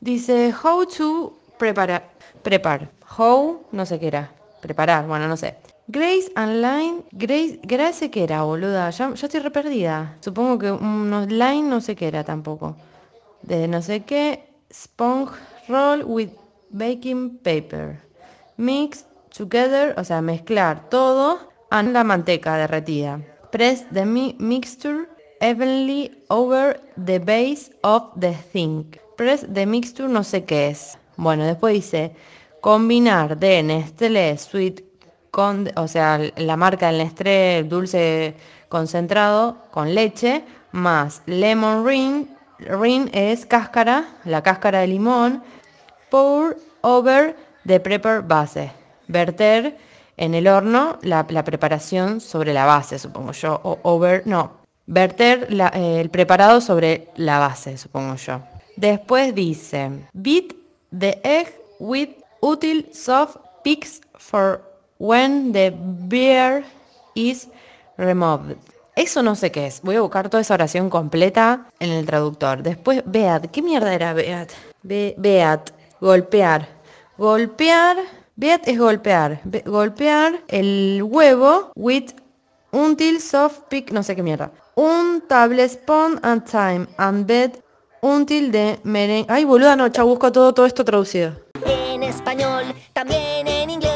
Dice, how to preparar. Prepar. How, no sé qué era. Preparar, bueno, no sé. Grace line Grace, Grace qué era, boluda. Ya, estoy re Supongo que unos online no sé qué era tampoco. De no sé qué. Sponge roll with baking paper. Mix together, o sea, mezclar todo. And la manteca derretida. Press the mixture evenly over the base of the thing. Press de Mixture no sé qué es. Bueno, después dice, combinar de Nestlé Sweet, con, o sea, la marca del Nestlé dulce concentrado con leche, más Lemon Ring, Ring es cáscara, la cáscara de limón, Pour Over the Prepper Base, verter en el horno la, preparación sobre la base, supongo yo, o over, no, verter eh, el preparado sobre la base, supongo yo. Después dice, beat the egg with util soft picks for when the bear is removed. Eso no sé qué es. Voy a buscar toda esa oración completa en el traductor. Después, beat. ¿Qué mierda era beat? beat. Golpear. Golpear. Beat es golpear. golpear el huevo with until soft pick. No sé qué mierda. Un table spawn and time and bed un tilde, merengue. Ay, boluda, no, chau, busco todo, todo esto traducido. En español, también en inglés